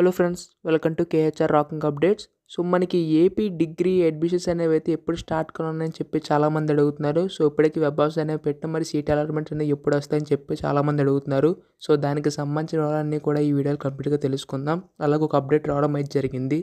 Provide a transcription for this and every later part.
hello friends welcome to KHR rocking updates so మనకి AP degree admissions అనేవి అయితే ఎప్పుడు స్టార్ట్ కావాలని చెప్పి చాలామంది అడుగుతున్నారు సో ఇప్పటికీ వెబ్ హౌస్ అనేవి పెట్టిన మరి సీట్ అలాట్మెంట్స్ అనేవి ఎప్పుడు వస్తాయని చెప్పి చాలామంది అడుగుతున్నారు సో దానికి సంబంధించిన వివరాలన్నీ కూడా ఈ వీడియోలో కంప్లీట్గా తెలుసుకుందాం అలాగే ఒక అప్డేట్ రావడం అయితే జరిగింది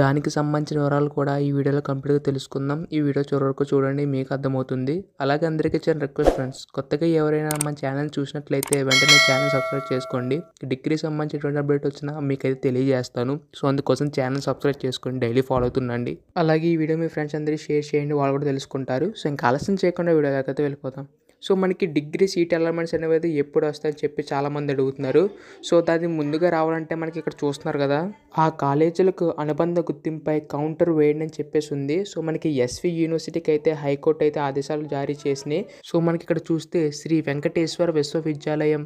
దానికి సంబంధించిన వివరాలు కూడా ఈ వీడియోలో కంప్లీట్గా తెలుసుకుందాం ఈ వీడియో చివరకు చూడండి మీకు అర్థమవుతుంది అలాగే అందరికీ చిన్న రిక్వెస్ట్ ఫ్రెండ్స్ కొత్తగా ఎవరైనా మన ఛానల్ చూసినట్లయితే వెంటనే ఛానల్ సబ్స్క్రైబ్ చేసుకోండి డిగ్రీ సంబంధించినటువంటి అప్డేట్ వచ్చినా మీకైతే తెలియజేస్తాను సో అందుకోసం ఛానల్ సబ్స్క్రైబ్ చేసుకోండి డైలీ ఫాలో అవుతుందండి అలాగే ఈ వీడియో మీ ఫ్రెండ్స్ అందరికీ షేర్ చేయండి వాళ్ళు కూడా తెలుసుకుంటారు సో ఇంకా ఆలస్యం చేయకుండా వీడియో దాకా వెళ్ళిపోతాం సో మనకి డిగ్రీ సీట్ ఎలమెంట్స్ అనేవి అయితే ఎప్పుడు వస్తాయని చెప్పి చాలామంది అడుగుతున్నారు సో దాన్ని ముందుగా రావాలంటే మనకి ఇక్కడ చూస్తున్నారు కదా ఆ కాలేజీలకు అనుబంధ గుర్తింపై కౌంటర్ వేయండి అని చెప్పేసి ఉంది సో మనకి ఎస్వి యూనివర్సిటీకి అయితే హైకోర్టు అయితే ఆదేశాలు జారీ చేసినాయి సో మనకి ఇక్కడ చూస్తే శ్రీ వెంకటేశ్వర విశ్వవిద్యాలయం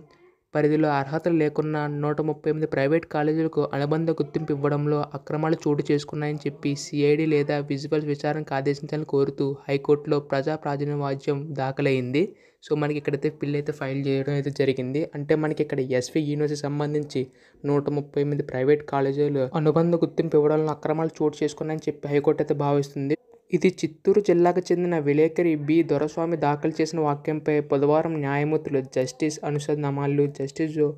పరిధిలో అర్హతలు లేకున్న నూట ముప్పై ఎనిమిది ప్రైవేట్ కాలేజీలకు అనుబంధ గుర్తింపు ఇవ్వడంలో అక్రమాలు చోటు చేసుకున్నాయని చెప్పి సిఐడి లేదా విజిబుల్ విచారణకు ఆదేశించాలని కోరుతూ హైకోర్టులో ప్రజా ప్రాతినిధ్యం దాఖలైంది సో మనకి ఇక్కడైతే పిల్ అయితే ఫైల్ చేయడం అయితే జరిగింది అంటే మనకి ఇక్కడ ఎస్వి యూనివర్సిటీ సంబంధించి నూట ముప్పై ఎనిమిది ప్రైవేట్ కాలేజీలు అనుబంధ గుర్తింపు ఇవ్వడంలో అక్రమాలు చోటు చేసుకున్నాయని చెప్పి హైకోర్టు అయితే భావిస్తుంది ఇది చిత్తూరు జిల్లాకు చెందిన విలేకరి బి దొరస్వామి దాఖలు చేసిన వాక్యంపై బుధవారం న్యాయమూర్తులు జస్టిస్ అనుషద్ నమాల్లు జస్టిస్ జో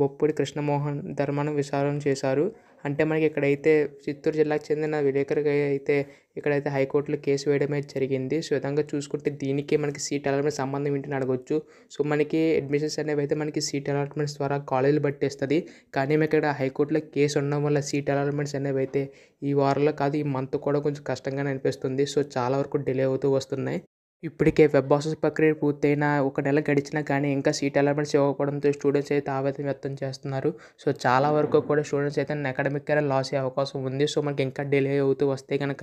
బొప్పుడి కృష్ణమోహన్ ధర్మాన విచారణ చేశారు అంటే మనకి ఇక్కడైతే చిత్తూరు జిల్లాకు చెందిన విలేకరికి అయితే ఇక్కడైతే హైకోర్టులో కేసు వేయడం అయితే జరిగింది సో విధంగా చూసుకుంటే దీనికి మనకి సీట్ అలాట్మెంట్ సంబంధం ఏంటని అడగవచ్చు సో మనకి అడ్మిషన్స్ అనేవి అయితే మనకి సీట్ అలాట్మెంట్స్ ద్వారా కాలేజీలు బట్టేస్తుంది కానీ మేము ఇక్కడ హైకోర్టులో కేసు ఉండడం వల్ల సీట్ అలాట్మెంట్స్ అనేవి అయితే ఈ వారంలో కాదు ఈ మంత్ కూడా కొంచెం కష్టంగానే అనిపిస్తుంది సో చాలా వరకు డిలే అవుతూ వస్తున్నాయి ఇప్పటికే వెబ్ ప్రాసెస్ ప్రక్రియ పూర్తయిన ఒక నెల గడిచినా కానీ ఇంకా సీట్ అలాట్మెంట్స్ ఇవ్వకపోవడంతో స్టూడెంట్స్ అయితే ఆవేదన వ్యక్తం చేస్తున్నారు సో చాలా వరకు కూడా స్టూడెంట్స్ అయితే అకాడమిక్ కెరీర్ లాస్ అయ్యే అవకాశం ఉంది సో మనకి ఇంకా డిలే అవుతూ వస్తే కనుక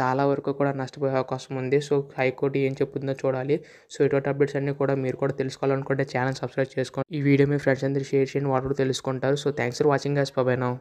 చాలా వరకు కూడా నష్టపోయే అవకాశం ఉంది సో హైకోర్టు ఏం చెప్తుందో చూడాలి సో ఇటువంటి అప్డేట్స్ అన్నీ కూడా మీరు కూడా తెలుసుకోవాలనుకుంటే ఛానల్ సబ్స్క్రైబ్ చేసుకోండి ఈ వీడియో మీ ఫ్రెండ్స్ అందరూ షేర్ చేయండి వాడు కూడా తెలుసుకుంటారు so thanks for watching guys పబైనా